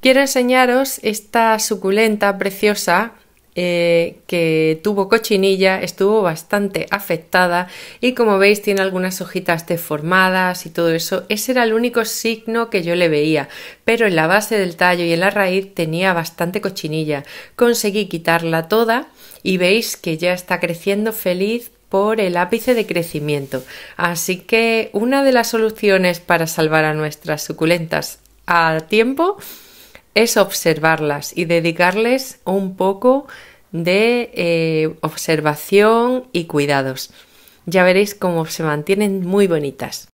Quiero enseñaros esta suculenta preciosa eh, que tuvo cochinilla, estuvo bastante afectada y como veis tiene algunas hojitas deformadas y todo eso. Ese era el único signo que yo le veía, pero en la base del tallo y en la raíz tenía bastante cochinilla. Conseguí quitarla toda y veis que ya está creciendo feliz por el ápice de crecimiento. Así que una de las soluciones para salvar a nuestras suculentas a tiempo es observarlas y dedicarles un poco de eh, observación y cuidados. Ya veréis cómo se mantienen muy bonitas.